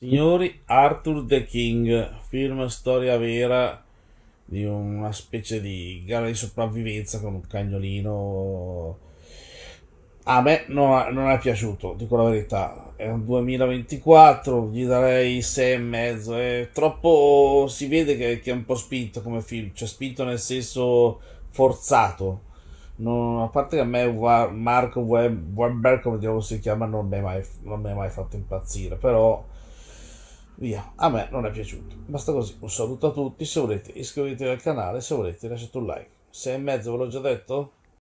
Signori, Arthur the King, film storia vera di una specie di gara di sopravvivenza con un cagnolino. A me non, ha, non è piaciuto, dico la verità. È un 2024, gli darei 6,5. È troppo. Si vede che, che, è un po' spinto come film, cioè spinto nel senso forzato. Non, a parte che a me Marco Webber, come diavolo si chiama, non mi ha mai, mai fatto impazzire, però Via, a me non è piaciuto. Basta così, un saluto a tutti, se volete iscrivetevi al canale, se volete lasciate un like. Se è in mezzo ve l'ho già detto?